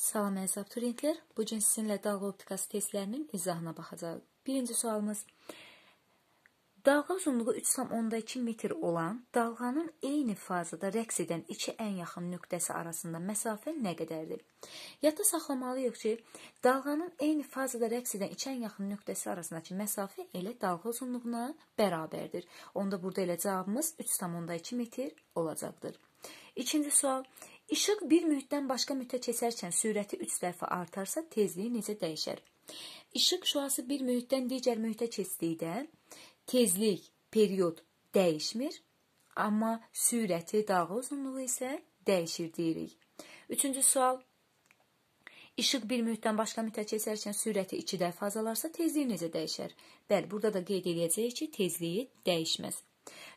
Salam əziz abituriyentlər. Bu gün sizinlə dalğa optikası testlərinin izahına baxacağıq. Birinci sualımız: Dalğa uzunluğu 3.2 metr olan dalğanın eyni fazada rəqs edən iki ən yaxın nöqtəsi arasında məsafə nə qədərdir? Yadda saxlamalıyıq ki, dalğanın eyni fazada rəqs edən iki ən yaxın nöqtəsi arasındakı məsafə elə dalğa uzunluğuna bərabərdir. Onda burada elə cavabımız 3.2 metr olacaqdır. İkinci sual: İşıq bir mühitdən başqa mühitə keçərkən sürəti 3 dəfə artarsa, tezliyi necə dəyişər? İşıq şüası bir mühitdən digər mühitə keçdikdə tezlik, period dəyişmir, amma sürəti, dalğa uzunluğu isə dəyişir deyirik. 3-cü sual İşıq bir mühitdən başqa mühitə keçərkən sürəti 2 dəfə azalarsa, tezliyi necə dəyişər? Bəli, burada da qeyd eləyəcəyik ki, tezliyi dəyişməz.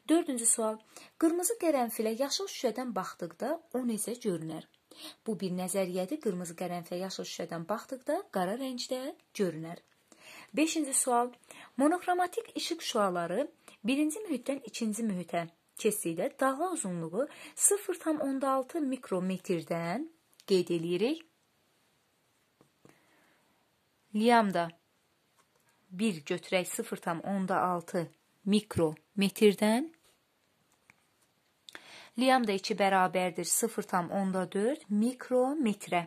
Dördüncü sual. Qırmızı qərənfilə yaşıl şüşədən baxdıqda o necə görünər? Bu bir nəzəriyyədir. Qırmızı qərənfilə yaşıl şüşədən baxdıqda qara rəngdə görünər. 5-ci sual. Monoxromatik işıq şüaları 1-ci mühitdən 2-ci mühitə keçdikdə dalğa uzunluğu 0.6 mikrometrdən qeyd eləyirik. Liamda 1 götürək 0.6 mikrometrdən. Liam da 2 bərabərdir 0,4 mikrometrə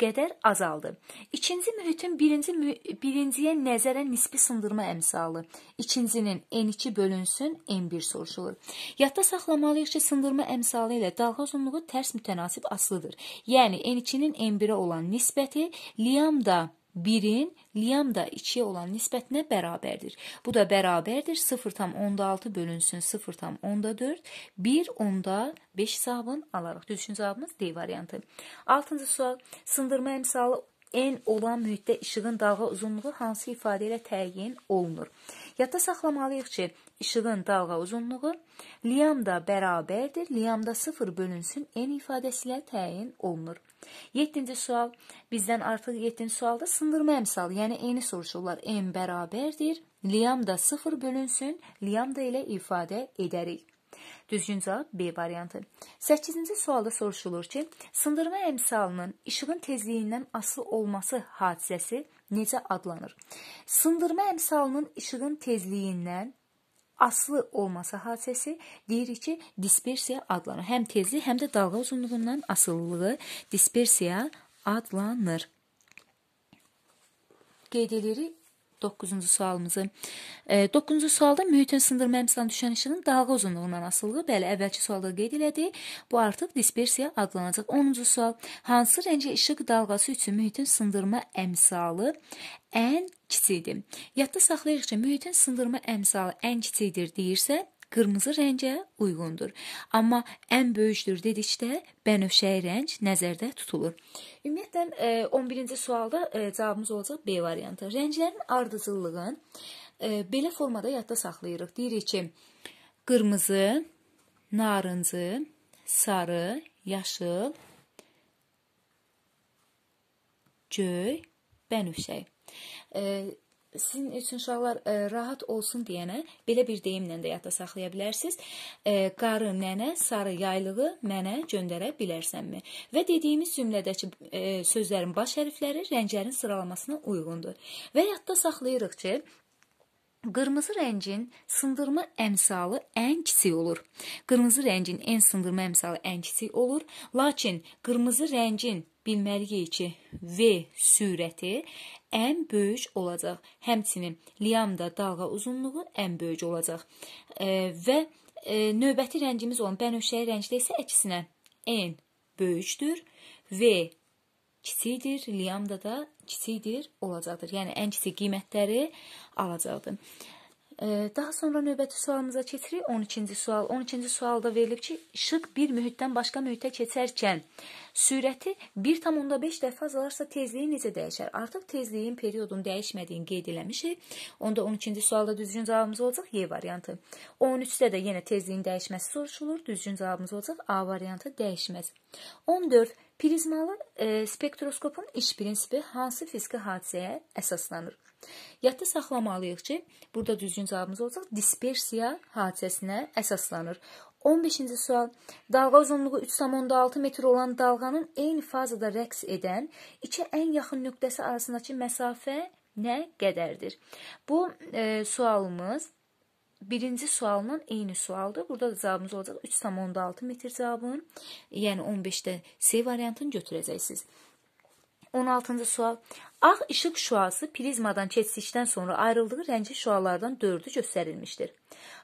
qədər azaldı. İkinci mühitin birinci mü birinciyə nəzərən nisbi sındırma əmsalı. İkincinin N2 bölünsün N1 soruşulur. Yadda saxlamalıyıq ki, sındırma əmsalı ilə dalğa uzunluğu tərs mütənasib asılıdır. Yəni N2-nin N1-ə olan nisbəti Liam da 1-in liyamda 2-yə olan nisbətinə bərabərdir. Bu da bərabərdir 0.6 bölünsün 0.4, 1 onda 5 hesabını alarıq. Düzgün cavabımız D variantı. 6-cı sual. Sındırma əmsalı N olan mühitdə işığın dalğa uzunluğu hansı ifadə ilə təyin olunur? Yadda saxlamalıyıq ki, işığın dalğa uzunluğu liyamda bərabərdir, liyamda 0 bölünsün n ifadəsi ilə təyin olunur. Yeddinci sual bizdən artıq yeddinci sualda sındırma əmsalı, yəni eyni soruşurlar. N bərabərdir, liyamda 0 bölünsün, liyamda ilə ifadə edərik. Düzgün cavab B variantı. 8-ci sualda soruşulur ki, sındırma əmsalının işığın tezliyindən asılı olması hadisəsi necə adlanır? Sındırma əmsalının işığın tezliyindən aslı olması hadisəsi deyirik ki, dispersiya adlanır. Həm tezliyi, həm də dalğa uzunluğundan asılılığı dispersiya adlanır. Qeyd edirik 9-cu sualımızı. 9-cu e, sualda mühitin sındırma əmsilan düşən işinin dalğa uzunluğundan asılığı, bəli, əvvəlki sualda qeyd elədik. Bu artıq dispersiya adlanacaq. 10-cu sual: Hansı rəngli işıq dalğası üçün mühitin sındırma əmsalı ən kiçikdir. Yadda saxlayırıq ki, mühitin sındırma əmsalı ən kiçikdir deyirsə, qırmızı rəngə uyğundur. Amma ən böyükdür dedikdə bənövşəyi rəng nəzərdə tutulur. Ümumiyyətlə 11-ci e, sualda e, cavabımız olacaq B variantı. Rənglərin ardıcıllığın e, belə formada yadda saxlayırıq. Deyirik ki, qırmızı, narıncı, sarı, yaşıl, göy, bənövşəyi sizin üçün uşaqlar ə, rahat olsun deyənə belə bir deyimlə də yadda saxlaya bilərsiniz. Ə, qarı nənə sarı yaylığı mənə göndərə bilərsənmi? Və dediyimiz cümlədəki ə, sözlərin baş hərfləri rənglərin sıralamasına uyğundur. Və yadda saxlayırıq ki, Qırmızı rəngin sındırma əmsalı ən kiçik olur. Qırmızı rəngin en sındırma əmsalı ən kiçik olur, lakin qırmızı rəngin bilməliyik ki, V sürəti ən böyük olacaq. Həmçinin liamda dalğa uzunluğu ən böyük olacaq. E, və e, növbəti rəngimiz olan bənövşəyi rəngdə isə əksinə N böyükdür, V kiçikdir, liamda da kiçikdir olacaqdır. Yəni ən kiçik qiymətləri alacaqdır. Daha sonra növbəti sualımıza keçirik. 12-ci sual. 12-ci sualda verilib ki, işıq bir mühitdən başqa mühitə keçərkən sürəti 1.5 dəfə azalarsa tezliyi necə dəyişər? Artıq tezliyin periodun dəyişmədiyini qeyd eləmişik. Onda 12-ci sualda düzgün cavabımız olacaq Y e variantı. 13-də də yenə tezliyin dəyişməsi soruşulur. Düzgün cavabımız olacaq A variantı dəyişməz. 14 Prizmalı e, spektroskopun iş prinsipi hansı fiziki hadisəyə əsaslanır? Yadda saxlamalıyıq ki, burada düzgün cavabımız olacaq. Dispersiya hadisəsinə əsaslanır. 15-ci sual. Dalğa uzunluğu 3.6 metr olan dalğanın eyni fazada rəqs edən iki ən yaxın nöqtəsi arasındakı məsafə nə qədərdir? Bu e, sualımız birinci sualının eyni sualdır. Burada da cavabımız olacaq 3.6 metr cavabın, yəni 15-də C variantını götürəcəksiniz. 16-cı sual. Ağ işıq şüası plizmadan keçdikdən sonra ayrıldığı rəngli şüalardan dördü göstərilmişdir.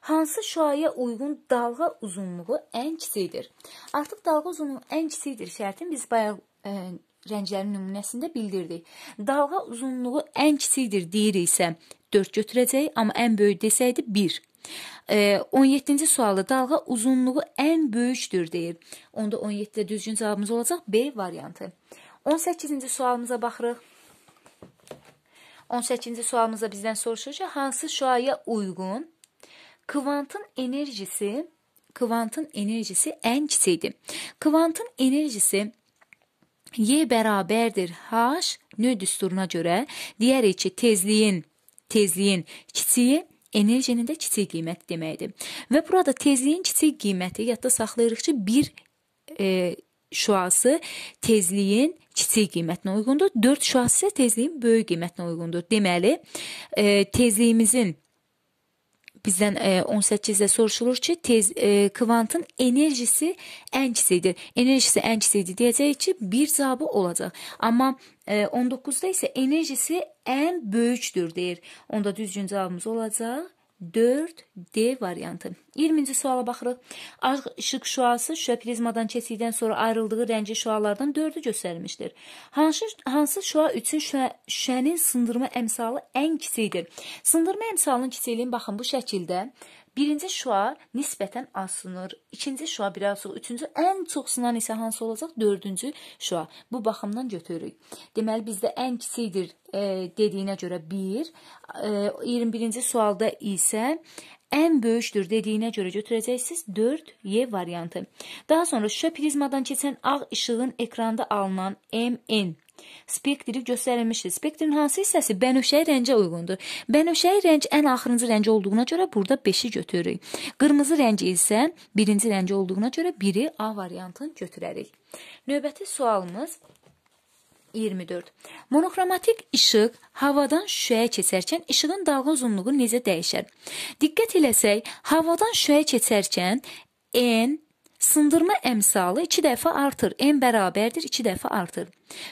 Hansı şüaya uyğun dalğa uzunluğu ən kiçikdir? Artıq dalğa uzunluğu ən kiçikdir şərtin biz bayaq ə, e, rənglərin nümunəsində bildirdik. Dalğa uzunluğu ən kiçikdir deyiriksə 4 götürəcəyik, amma ən böyük desəydi 1. 17-ci e, sualı dalğa uzunluğu ən böyükdür deyir. Onda 17-də düzgün cavabımız olacaq B variantı. 18-ci sualımıza baxırıq. 18-ci sualımızda bizdən soruşur ki, hansı şüaya uyğun kvantın enerjisi kvantın enerjisi ən kiçikdir. Kvantın enerjisi y bərabərdir h nö düsturuna görə deyərik ki, tezliyin tezliyin kiçiyi enerjinin də kiçik qiyməti deməkdir. Və burada tezliyin kiçik qiyməti yadda saxlayırıq ki, 1 e, şüası tezliyin kiçik qiymətinə uyğundur. 4 şüası isə tezliyin böyük qiymətinə uyğundur. Deməli, e, tezliyimizin bizdən 18-də e, soruşulur ki, tez e, kvantın enerjisi ən kiçikdir. Enerjisi ən kiçikdir deyəcək ki, bir cavabı olacaq. Amma e, 19-da isə enerjisi ən böyükdür deyir. Onda düzgün cavabımız olacaq 4 D variantı. 20-ci suala baxırıq. Ağ işıq şüası şüa prizmadan kəsikdən sonra ayrıldığı rəngli şüalardan 4-ü göstərilmişdir. Hansı hansı şüa üçün şüa, şüənin sındırma əmsalı ən kiçiyidir? Sındırma əmsalının kiçiliyin baxın bu şəkildə Birinci şua nisbətən az sınır. İkinci şua biraz çox, üçüncü ən çox sınan isə hansı olacaq? Dördüncü şua. Bu baxımdan götürürük. Deməli bizdə ən kiçikdir e, dediyinə görə 1, e, 21-ci sualda isə ən böyükdür dediyinə görə götürəcəksiniz 4Y variantı. Daha sonra şüşə prizmadan keçən ağ işığın ekranda alınan MN Spektri göstərilmişdir. Spektrin hansı hissəsi bənövşəyi rəngə uyğundur. Bənövşəyi rəng ən axırıncı rəng olduğuna görə burada 5-i götürürük. Qırmızı rəng isə birinci rəng olduğuna görə 1-i A variantını götürərik. Növbəti sualımız 24. Monoxromatik işıq havadan şüşəyə keçərkən işığın dalğa uzunluğu necə dəyişər? Diqqət eləsək, havadan şüşəyə keçərkən n sındırma əmsalı 2 dəfə artır. M bərabərdir 2 dəfə artır.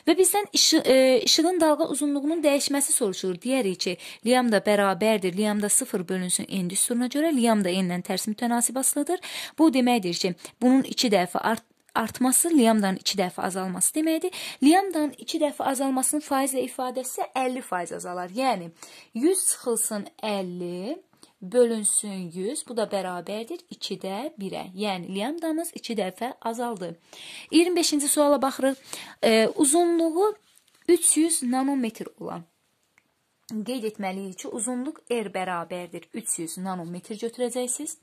Və bizdən işı, ə, e, işığın dalğa uzunluğunun dəyişməsi soruşulur. Deyərik ki, lambda bərabərdir, lambda 0 bölünsün n düsturuna görə, lambda n ilə tərs mütənasibaslıdır. Bu deməkdir ki, bunun 2 dəfə art artması lambdanın 2 dəfə azalması deməkdir. Lambdanın 2 dəfə azalmasının faizlə ifadəsi 50% azalar. Yəni 100 çıxılsın 50 bölünsün 100. Bu da bərabərdir 2-də 1-ə. Yəni lambdamız 2 dəfə azaldı. 25-ci suala baxırıq. E, uzunluğu 300 nanometr olan qeyd etməliyik ki, uzunluq r bərabərdir 300 nanometr götürəcəksiniz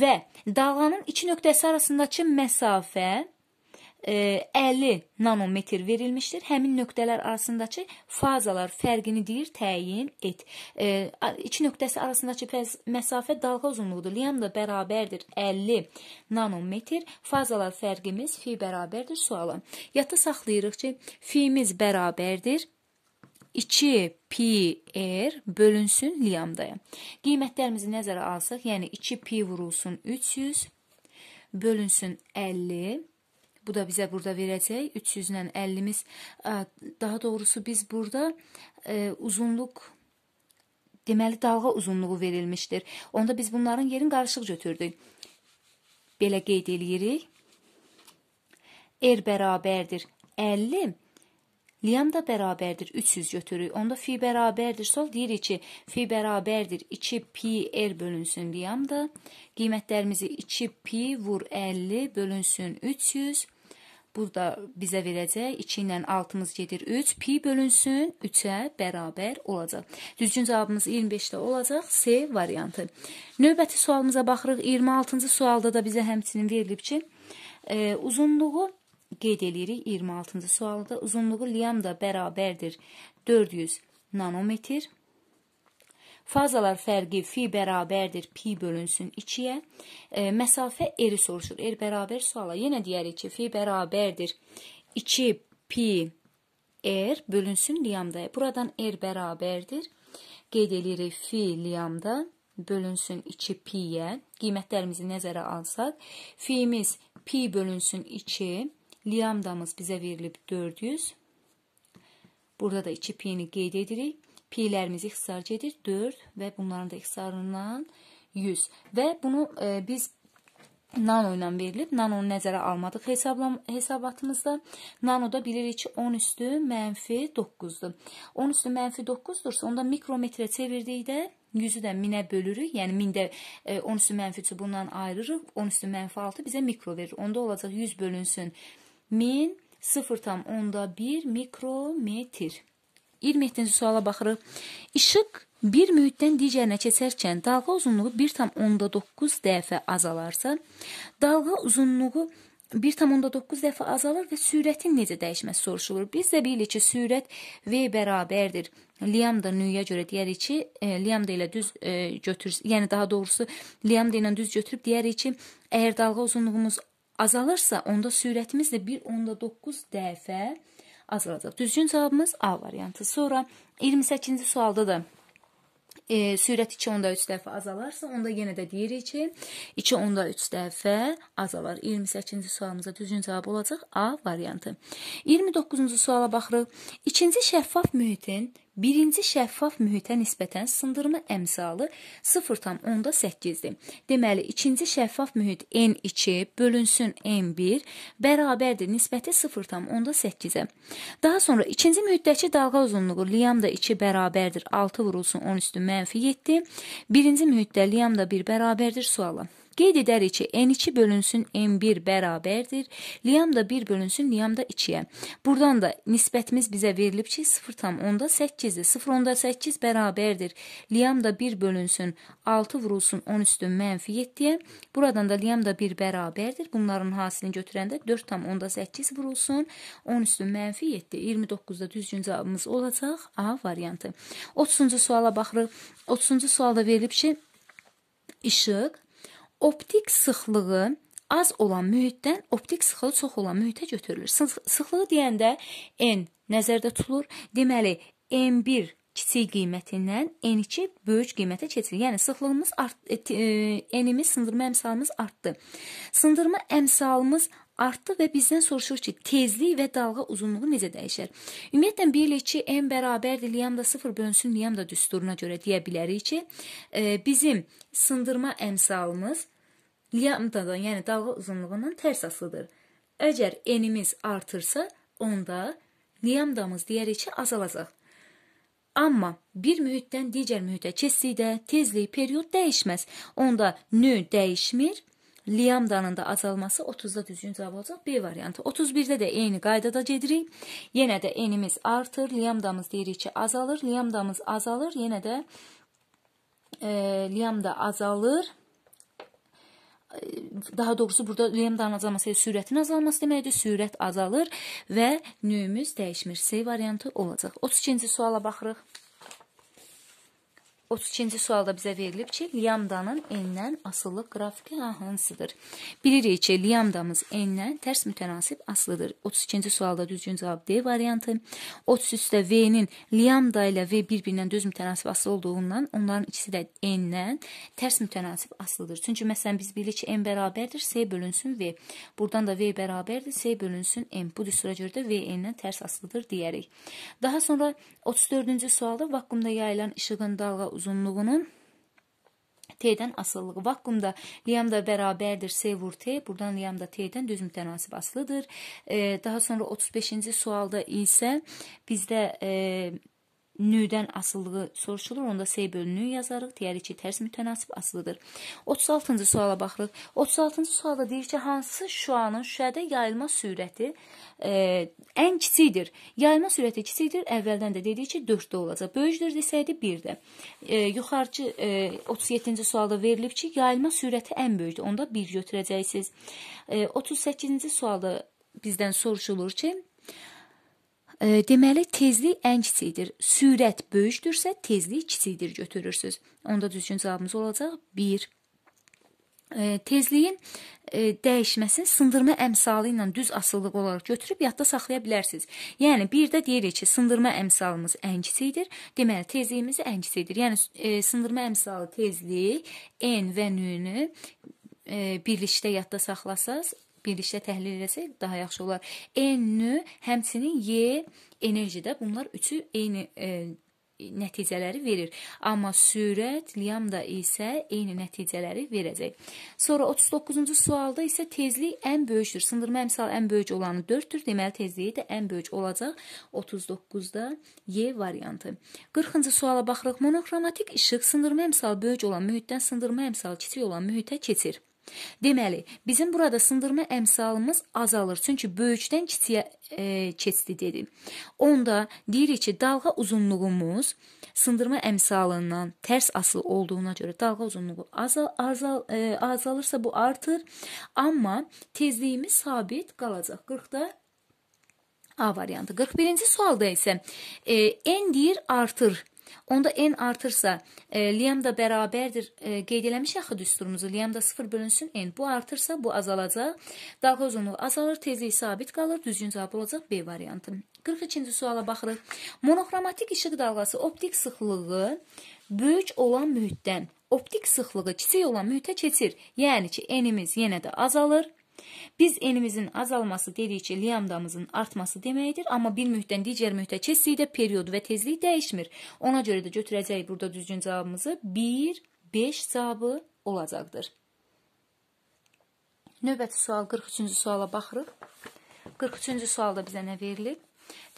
və dalğanın iki nöqtəsi arasındakı məsafə 50 nanometr verilmişdir. Həmin nöqtələr arasındakı fazalar fərqini deyir, təyin et. İki nöqtəsi arasındakı məsafə dalğa uzunluğudur. Liam da bərabərdir 50 nanometr. Fazalar fərqimiz fi bərabərdir suala. Yadda saxlayırıq ki, fi-imiz bərabərdir 2 pi r er bölünsün liyamdaya. Qiymətlərimizi nəzərə alsaq, yəni 2 pi vurulsun 300 bölünsün 50 Bu da bizə burada verəcək 300-lə 50-miz. E, daha doğrusu biz burada ə, e, uzunluq deməli dalğa uzunluğu verilmişdir. Onda biz bunların yerin qarışıq götürdük. Belə qeyd eləyirik. R er bərabərdir 50 Liam da bərabərdir 300 götürürük. Onda fi bərabərdir sol deyirik ki, fi bərabərdir 2 pi r er bölünsün Liam da. Qiymətlərimizi 2 pi vur 50 bölünsün 300. Burada bizə verəcək 2 ilə 6-mız gedir 3, pi bölünsün 3-ə bərabər olacaq. Düzgün cavabımız 25-də olacaq C variantı. Növbəti sualımıza baxırıq. 26-cı sualda da bizə həmçinin verilib ki, e, uzunluğu qeyd edirik 26-cı sualda uzunluğu liyamda bərabərdir 400 nanometr. Fazalar fərqi fi bərabərdir pi bölünsün 2-yə. E, məsafə eri soruşur. Er bərabər suala yenə deyərik ki, fi bərabərdir 2 pi r er bölünsün liyamda. Buradan r er bərabərdir. Qeyd edirik fi liyamda bölünsün 2 pi-yə. Qiymətlərimizi nəzərə alsaq, fi-imiz pi bölünsün 2 Liamdamız bizə verilib 400. Burada da 2 piyini qeyd edirik. Piyilərimizi ixtisarcı edir 4 və bunların da ixtisarından 100. Və bunu e, biz nano ilə verilib. Nanonu nəzərə almadıq hesablam hesabatımızda. Nanoda bilirik ki, 10 üstü mənfi 9-dur. 10 üstü mənfi 9-dursa, onda mikrometrə çevirdikdə 100-ü də 1000-ə bölürük. Yəni 1000-də 10 e, üstü mənfi 3-ü bundan ayırırıq. 10 üstü mənfi 6 bizə mikro verir. Onda olacaq 100 bölünsün 1000 0,1 mikrometr. 27-ci suala baxırıq. İşıq bir mühitdən digərinə keçərkən dalğa uzunluğu 1,9 dəfə azalarsa, dalğa uzunluğu 1,9 dəfə azalır və sürətin necə dəyişməsi soruşulur. Biz də bilirik ki, sürət v bərabərdir. Liamda nüyə görə deyərik ki, e, liamda ilə düz e, götür, yəni daha doğrusu liamda ilə düz götürüb deyərik ki, əgər dalğa uzunluğumuz azalırsa, onda sürətimiz də 1.9 dəfə azalacaq. Düzgün cavabımız A variantı. Sonra 28-ci sualda da e, sürət 2.3 dəfə azalarsa, onda yenə də deyirik ki, 2.3 dəfə azalar. 28-ci sualımıza düzgün cavab olacaq A variantı. 29-cu suala baxırıq. İkinci şəffaf mühitin Birinci şəffaf mühitə nisbətən sındırma əmsalı 0.8-dir. Deməli, ikinci şəffaf mühit N2 bölünsün N1 bərabərdir nisbəti 0.8-ə. Daha sonra ikinci mühitdəki dalğa uzunluğu liyamda 2 bərabərdir 6 vurulsun 10 üstü -7. Birinci mühitdə liyamda 1 bərabərdir suala. Qeyd edərik ki, n2 bölünsün n1 bərabərdir. Liam da 1 bölünsün liam da 2-yə. Burdan da nisbətimiz bizə verilib ki, 0.8-dir. 0.8 bərabərdir. Liam da 1 bölünsün 6 vurulsun 10 üstün mənfi 7-yə. Buradan da liam da 1 bərabərdir. Bunların hasilini götürəndə 4.8 vurulsun 10 üstün mənfi 7. 29-da düzgün cavabımız olacaq A variantı. 30-cu suala baxırıq. 30-cu sualda verilib ki, işıq optik sıxlığı az olan mühitdən optik sıxlığı çox olan mühitə götürülür. Sıx sıxlığı deyəndə n nəzərdə tutulur. Deməli, n1 kiçik qiymətindən n2 böyük qiymətə keçir. Yəni sıxlığımız art, e, e, n-imiz sındırma əmsalımız artdı. Sındırma əmsalımız artdı və bizdən soruşur ki, tezlik və dalğa uzunluğu necə dəyişər? Ümumiyyətlə 1 ilə 2 n bərabərdir, liyam da 0 bölünsün, liyam da düsturuna görə deyə bilərik ki, e, bizim sındırma əmsalımız diametrdan, yəni dalğa uzunluğundan tərs asılıdır. Əgər enimiz artırsa, onda lambdamız diyərəcə azalacaq. Amma bir mühitdən digər mühitə keçdikdə tezlik, period dəyişməz. Onda n dəyişmir. Lambdanın da azalması 30-da düzgün cavab olacaq B variantı. 31-də də eyni qaydada gedirik. Yenə də enimiz artır, lambdamız deyirik ki, azalır, lambdamız azalır, yenə də e, lambda azalır daha doğrusu burada lambdanın azalması sürətin azalması deməkdir. Sürət azalır və növümüz dəyişmir. C variantı olacaq. 32-ci suala baxırıq. 32-ci sualda bizə verilib ki, liyamdanın n-dən asıllıq qrafiki hansıdır? Bilirik ki, liyamdamız n-dən tərs mütənasib asılıdır. 32-ci sualda düzgün cavab D variantı. 33-də V-nin liyamda ilə V bir-birindən düz mütənasib asılı olduğundan onların ikisi də n-dən tərs mütənasib asılıdır. Çünki məsələn biz bilirik ki, n bərabərdir S bölünsün V. Buradan da V bərabərdir S bölünsün n. Bu düstura görə də V n-dən tərs asılıdır deyərik. Daha sonra 34-cü sualda vakuumda yayılan işığın dalğa uzunluğu uzunluğunun T-dən asılılığı vakuumda Liam da bərabərdir C vur T. Buradan Liam da T-dən düz mütənasib asılıdır. E, daha sonra 35-ci sualda isə bizdə e, növdən asılığı soruşulur. Onda S bölünü yazarıq. Deyərik ki, tərs mütənasib asılıdır. 36-cı suala baxırıq. 36-cı sualda deyir ki, hansı şüanın şüşədə yayılma sürəti e, ən kiçikdir? Yayılma sürəti kiçikdir. Əvvəldən də dedik ki, 4-də olacaq. Böyükdür desəydi 1-də. E, yuxarıcı e, 37-ci sualda verilib ki, yayılma sürəti ən böyükdür. Onda 1 götürəcəksiniz. E, 38-ci sualda bizdən soruşulur ki, Deməli, tezlik ən kiçikdir. Sürət böyükdürsə, tezlik kiçikdir götürürsüz. Onda düzgün cavabımız olacaq 1. Tezliyin e, dəyişməsini sındırma əmsalı ilə düz asılılıq olaraq götürüb yadda saxlaya bilərsiniz. Yəni bir də deyirik ki, sındırma əmsalımız ən kiçikdir. Deməli tezliyimiz ən kiçikdir. Yəni e, sındırma əmsalı tezlik n və n-ni e, birlikdə yadda saxlasaz birlikdə təhlil eləsək daha yaxşı olar. E, N, həmçinin Y, enerji də bunlar üçü eyni e, nəticələri verir. Amma sürət lambda isə eyni nəticələri verəcək. Sonra 39-cu sualda isə tezlik ən böyükdür. Sındırma əmsal ən böyük olanı 4-dür. Deməli tezliyi də ən böyük olacaq. 39-da Y variantı. 40-cı suala baxırıq. Monoxromatik işıq sındırma əmsal böyük olan mühitdən sındırma əmsal kiçik olan mühitə keçir. Deməli, bizim burada sındırma əmsalımız azalır, çünki böyükdən kiçiyə e, keçdi dedi. Onda deyirik ki, dalğa uzunluğumuz sındırma əmsalından tərs asılı olduğuna görə dalğa uzunluğu azal, azal e, azalırsa bu artır, amma tezliyimiz sabit qalacaq. 40-da A variantı. 41-ci sualda isə e, n deyir artır Onda n artırsa, e, liyam da bərabərdir. E, qeyd eləmiş axı düsturumuzu. Liyam da 0 bölünsün n. Bu artırsa, bu azalacaq. Dalğa uzunluğu azalır, tezlik sabit qalır. Düzgün cavab olacaq B variantı. 42-ci suala baxırıq. Monoxromatik işıq dalğası optik sıxlığı böyük olan mühitdən optik sıxlığı kiçik olan mühitə keçir. Yəni ki, enimiz yenə də azalır. Biz enimizin azalması dedik ki, liyamdamızın artması deməkdir, amma bir mühitdən digər mühitə keçdikdə period və tezlik dəyişmir. Ona görə də götürəcəyik burada düzgün cavabımızı 1, 5 cavabı olacaqdır. Növbəti sual 43-cü suala baxırıq. 43-cü sualda bizə nə verilib?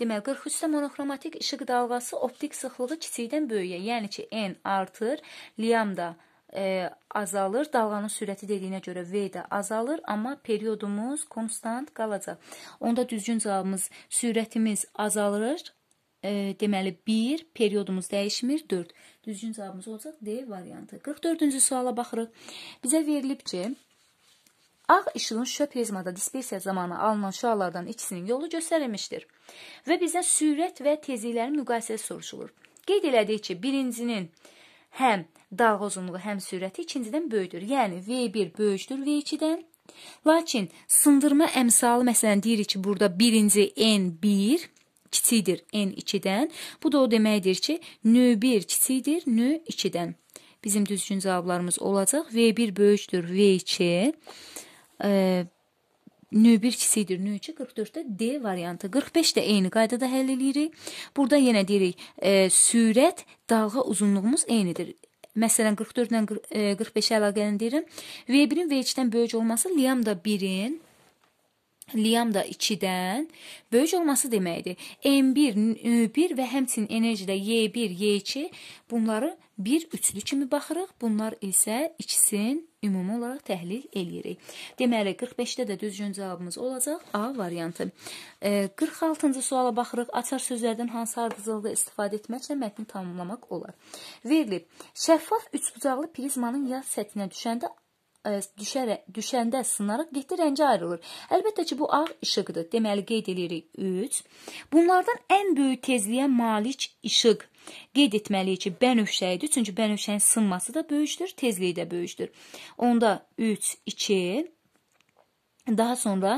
Deməli 43-də monoxromatik işıq dalğası optik sıxlığı kiçikdən böyüyə, yəni ki n artır, liyamda da e, azalır. Dalğanın sürəti dediyinə görə V də azalır, amma periodumuz konstant qalacaq. Onda düzgün cavabımız sürətimiz azalır. E, deməli 1, periodumuz dəyişmir 4. Düzgün cavabımız olacaq D variantı. 44-cü suala baxırıq. Bizə verilib ki, Ağ işığın şüşə plazmada dispersiya zamanı alınan şüalardan ikisinin yolu göstərilmişdir. Və bizə sürət və tezliklərin müqayisəsi soruşulur. Qeyd elədik ki, birincinin həm dalğa uzunluğu, həm sürəti ikincidən böyükdür. Yəni V1 böyükdür V2-dən. Lakin sındırma əmsalı məsələn deyirik ki, burada birinci N1 kiçikdir N2-dən. Bu da o deməkdir ki, N1 kiçikdir N2-dən. Bizim düzgün cavablarımız olacaq V1 böyükdür V2. E, növbir kiçikdir. Növçü 44-də D variantı. 45 də eyni qaydada həll eləyirik. Burada yenə deyirik, e, sürət, dalğa uzunluğumuz eynidir. Məsələn 44 ilə 45-ə əlaqəlini deyirəm. V1-in V2-dən böyük olması Liam da 1-in Liam da 2-dən böyük olması deməkdir. M1, N1 və həmçinin enerjidə Y1, Y2 bunları 1 üçlü kimi baxırıq. Bunlar isə ikisin ümumi olaraq təhlil eləyirik. Deməli 45-də də düzgün cavabımız olacaq A variantı. 46-cı e, suala baxırıq. Açar sözlərdən hansı ardıcılda istifadə etməklə mətni tamamlamaq olar? Verilib şəffaf üçbucaqlı prizmanın yad səthinə düşəndə düşərə, düşəndə sınaraq getdi rəngə ayrılır. Əlbəttə ki, bu ağ işıqdır. Deməli qeyd eləyirik 3. Bunlardan ən böyük tezliyə malik işıq Qeyd etməliyik ki, bənövşə idi, çünki bənövşənin sınması da böyükdür, tezliyi də böyükdür. Onda 3, 2, daha sonra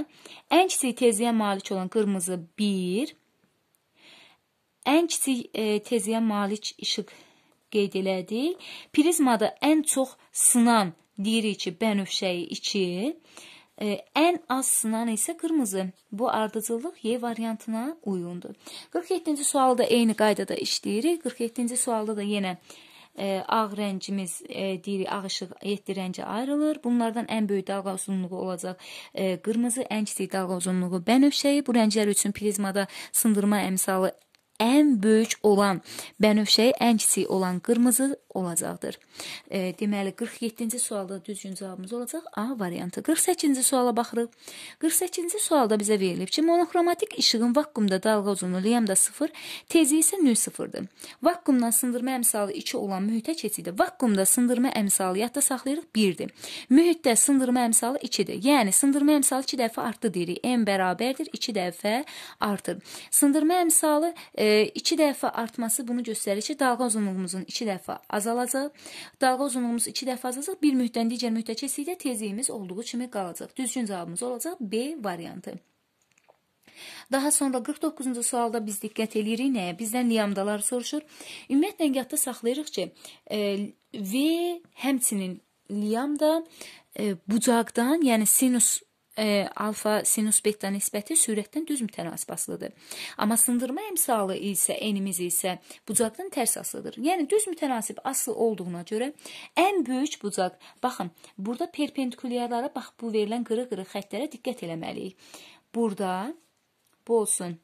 ən kiçik tezliyə malik olan qırmızı 1, ən kiçik e, tezliyə malik işıq qeyd elədik. Prizmada ən çox sınan diğeri içi bənövşəyi içi, e, ən az sınan isə qırmızı. Bu ardıcıllıq Y variantına uyğundur. 47-ci sualda eyni qaydada işləyirik. 47-ci sualda da yenə e, ağ rəngimiz, e, deyirik, ağ işıq 7 rəngə ayrılır. Bunlardan ən böyük dalğa uzunluğu olacaq e, qırmızı, ən kiçik dalğa uzunluğu bənövşəyi. Bu rənglər üçün prizmada sındırma əmsalı ən böyük olan bənövşəyi ən kiçik olan qırmızı olacaqdır. E, deməli 47-ci sualda düzgün cavabımız olacaq A variantı. 48-ci suala baxırıq. 48-ci sualda bizə verilib ki, monoxromatik işığın vakuumda dalğa uzunluğu lambda 0, tezliyi isə nü 0-dır. Vakuumdan sındırma əmsalı 2 olan mühitə keçidə vakuumda sındırma əmsalı yadda saxlayırıq 1-dir. Mühitdə sındırma əmsalı 2-dir. Yəni sındırma əmsalı 2 dəfə artdı deyirik. M bərabərdir 2 dəfə artır. Sındırma əmsalı e, 2 dəfə artması bunu göstərir ki, dalğa uzunluğumuzun 2 dəfə azalacaq. Dalğa uzunluğumuz 2 dəfə azalacaq. Bir mühddən digər mühddə keçdikcə tezliyimiz olduğu kimi qalacaq. Düzgün cavabımız olacaq B variantı. Daha sonra 49-cu sualda biz diqqət eləyirik nəyə? Bizdən liyamdalar soruşur. Ümumiyyətlə yadda saxlayırıq ki, e, V həmçinin liyamda e, bucaqdan, yəni sinus e, alfa sinus beta nisbəti sürətdən düz mütənasibaslıdır. Amma sındırma emsalı isə enimiz isə bucaqdan tərs asılıdır. Yəni düz mütənasib aslı olduğuna görə ən böyük bucaq. Baxın, burada perpendikulyarlara bax bu verilən qırıq-qırıq xəttlərə diqqət eləməliyik. Burada bu olsun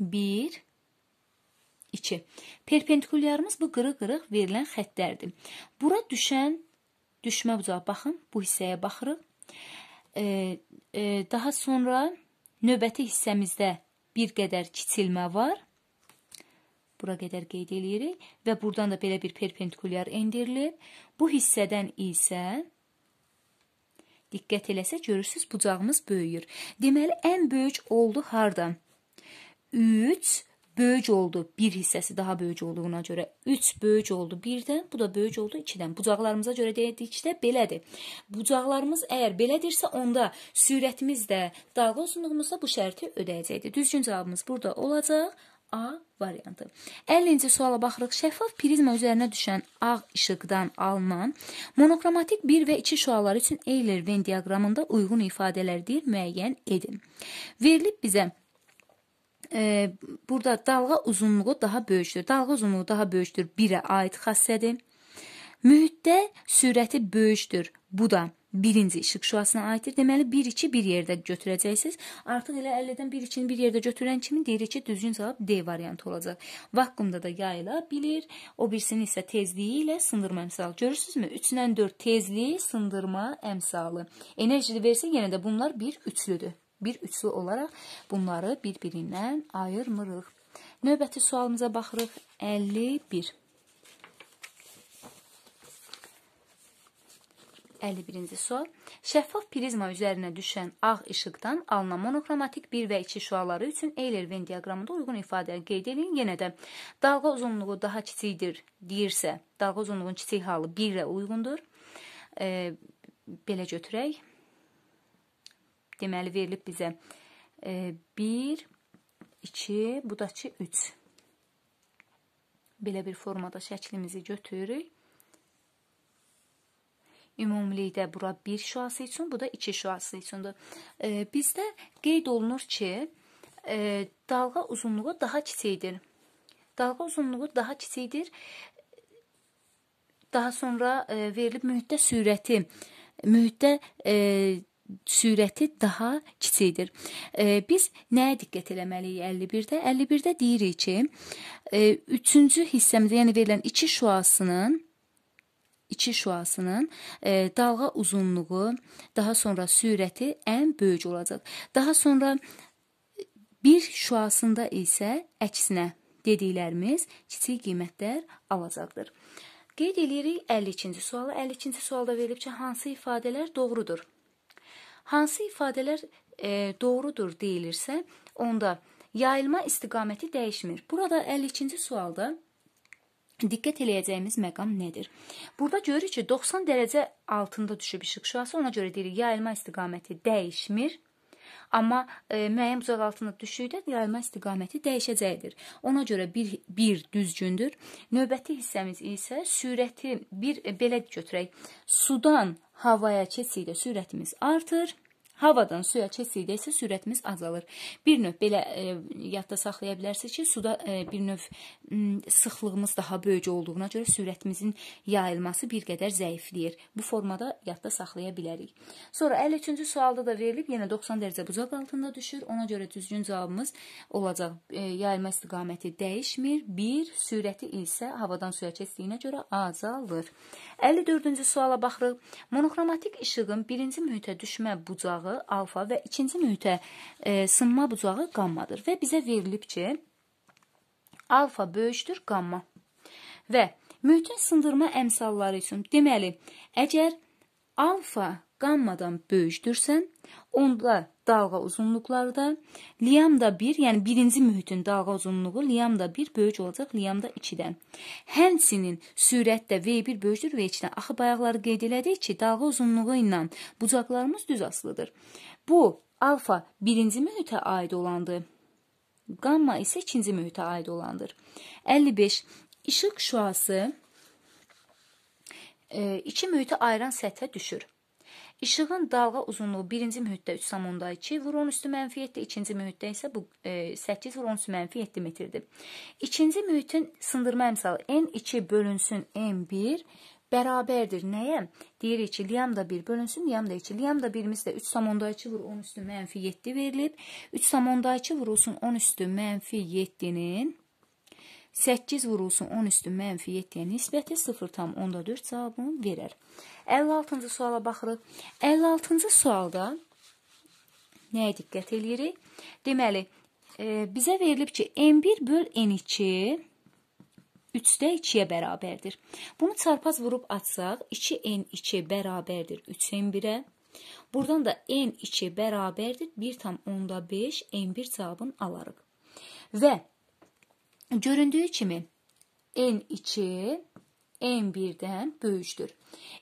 1 2. Perpendikulyarımız bu qırıq-qırıq verilən xəttlərdir. Bura düşən düşmə bucağı baxın, bu hissəyə baxırıq e, e, daha sonra növbəti hissəmizdə bir qədər kiçilmə var. Bura qədər qeyd eləyirik və burdan da belə bir perpendikulyar endirilib. Bu hissədən isə diqqət eləsə görürsüz bucağımız böyüyür. Deməli ən böyük oldu hardan? 3 böyük oldu. Bir hissəsi daha böyük olduğuna görə 3 böyük oldu 1-dən, bu da böyük oldu 2-dən. Bucaqlarımıza görə dedikdə belədir. Bucaqlarımız əgər belədirsə, onda sürətimiz də, dalğa uzunluğumuz da bu şərti ödəyəcəkdir. Düzgün cavabımız burada olacaq. A variantı. 50-ci suala baxırıq. Şəffaf prizma üzərinə düşən ağ işıqdan alınan monokromatik 1 və 2 şüaları üçün Euler-Venn diaqramında uyğun ifadələrdir müəyyən edin. Verilib bizə e, burada dalğa uzunluğu daha böyükdür. Dalğa uzunluğu daha böyükdür 1-ə aid xassədir. Mühitdə sürəti böyükdür. Bu da birinci işıq şüasına aiddir. Deməli 1 2 bir yerdə götürəcəksiniz. Artıq elə 50-dən 1 2-ni bir yerdə götürən kimi deyirik ki, düzgün cavab D variantı olacaq. Vakuumda da yayıla bilir. O birisini isə tezliyi ilə sındırma əmsalı. Görürsüzmü? 3-dən 4 tezliyi, sındırma əmsalı. Enerjili versə yenə də bunlar bir üçlüdür bir üçlü olaraq bunları bir-birindən ayırmırıq. Növbəti sualımıza baxırıq. 51. 51-ci sual. Şəffaf prizma üzərinə düşən ağ işıqdan alınan monoxromatik 1 və 2 şüaları üçün Euler-Venn diaqramında uyğun ifadələr qeyd edin. Yenə də dalğa uzunluğu daha kiçikdir deyirsə, dalğa uzunluğunun kiçik halı 1-ə uyğundur. E, belə götürək deməli verilib bizə 1, e, 2, bu da ki 3. Belə bir formada şəklimizi götürürük. Ümumilikdə bura 1 şüası üçün, bu da 2 şüası üçündür. E, bizdə qeyd olunur ki, e, dalğa uzunluğu daha kiçikdir. Dalğa uzunluğu daha kiçikdir. Daha sonra verilib mühitdə sürəti, mühitdə sürəti daha kiçikdir. E, biz nəyə diqqət eləməliyik 51-də? 51-də deyirik ki, 3-cü e, hissəmizdə, yəni verilən 2 şüasının içi şüasının e, dalğa uzunluğu, daha sonra sürəti ən böyük olacaq. Daha sonra bir şüasında isə əksinə dediklərimiz kiçik qiymətlər alacaqdır. Qeyd eləyirik 52-ci sualı. 52-ci sualda verilib ki, hansı ifadələr doğrudur? hansı ifadələr e, doğrudur deyilirsə, onda yayılma istiqaməti dəyişmir. Burada 52-ci sualda Diqqət eləyəcəyimiz məqam nədir? Burada görürük ki, 90 dərəcə altında düşüb işıq şüası, ona görə deyirik, yayılma istiqaməti dəyişmir. Amma e, müəyyən uzaq altında düşdükdə yayılma istiqaməti dəyişəcəkdir. Ona görə 1 1 düzgündür. Növbəti hissəmiz isə sürəti bir e, belə götürək. Sudan havaya keçsəkdə sürətimiz artır havadan suya keçdikdə isə sürətimiz azalır. Bir növ belə e, yadda saxlaya bilərsiniz ki, suda e, bir növ sıxlığımız daha böyük olduğuna görə sürətimizin yayılması bir qədər zəifləyir. Bu formada yadda saxlaya bilərik. Sonra 53-cü sualda da verilib, yenə 90 dərəcə bucaq altında düşür. Ona görə düzgün cavabımız olacaq. E, yayılma istiqaməti dəyişmir. 1 sürəti isə havadan suya keçdiyinə görə azalır. 54-cü suala baxırıq. Monoxromatik işığın birinci mühitə düşmə bucağı bucağı alfa və ikinci mühitə e, sınma bucağı qammadır və bizə verilib ki, alfa böyükdür qamma. Və mühitin sındırma əmsalları üçün, deməli, əgər alfa qammadan böyükdürsə, onda dalğa uzunluqlarda, liamda 1, yəni birinci mühitin dalğa uzunluğu liamda 1 böyük olacaq liamda 2-dən. Həmçinin sürətdə V1 böyükdür V2-dən. Axı bayaqları qeyd elədik ki, dalğa uzunluğu ilə bucaqlarımız düz asılıdır. Bu alfa birinci mühitə aid olandır. Qamma isə ikinci mühitə aid olandır. 55 İşıq şüası e, iki mühiti ayıran səthə düşür. İşığın dalğa uzunluğu birinci mühitdə 3,2 vur 10 üstü mənfi 7, ikinci mühitdə isə bu 8 vur 10 üstü mənfi 7 metrdir. İkinci mühitin sındırma əmsalı N2 bölünsün N1 bərabərdir nəyə? Deyirik ki, liyam da 1 bölünsün, liyam da 2. Liyam da 1-imiz də 3,2 vur 10 üstü mənfi 7 verilib. 3,2 vurulsun 10 üstü mənfi 7-nin 8 vurulsun 10 üstü mənfi 7-yə nisbəti 0,4 cavabını verər. 56-cı suala baxırıq. 56-cı sualda nəyə diqqət eləyirik? Deməli, e, bizə verilib ki, n1 böl n2 3-də 2-yə bərabərdir. Bunu çarpaz vurub açsaq, 2n2 bərabərdir 3n1-ə. Buradan da n2 bərabərdir 1,5 n1 cavabını alarıq. Və Göründüyü kimi N2 N1-dən böyükdür.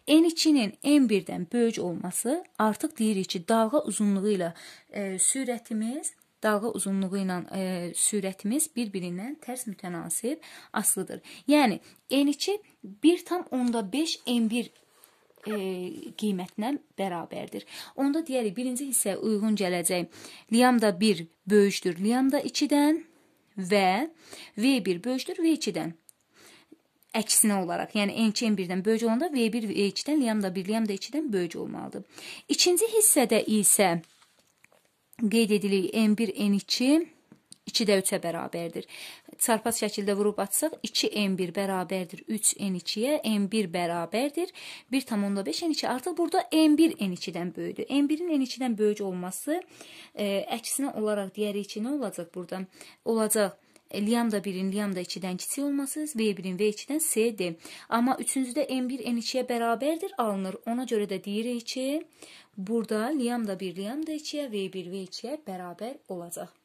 N2-nin N1-dən böyük olması artıq deyirik ki, dalğa uzunluğu ilə e, sürətimiz dalğa uzunluğu ilə e, sürətimiz bir-birindən tərs mütənasib asılıdır. Yəni N2 1.5 N1 e, qiymətinə bərabərdir. Onda deyərik birinci hissəyə uyğun gələcək. Liyamda 1 böyükdür. Liyamda 2-dən və V1 böyükdür V2-dən. Əksinə olaraq, yəni N2 N1-dən böyük olanda V1 V2-dən, lambda 1 lambda 2-dən böyük olmalıdır. İkinci hissədə isə qeyd edilik N1 N2 2 də 3-ə bərabərdir. Çarpaz şəkildə vurub atsaq 2n1 bərabərdir 3n2-yə, n1 bərabərdir 1.5n2. Artıq burada n1 n2-dən böyükdür. n1-in n2-dən böyük olması e, əksinə olaraq deyərik ki, nə olacaq burada? Olacaq Liyam da 1-in, liyam da 2-dən kiçik olması V1-in V2-dən C-dir. Amma üçüncüdə M1 N2-yə bərabərdir alınır. Ona görə də deyirik ki, burada liyam da 1, liyam da 2-yə V1 V2-yə bərabər olacaq.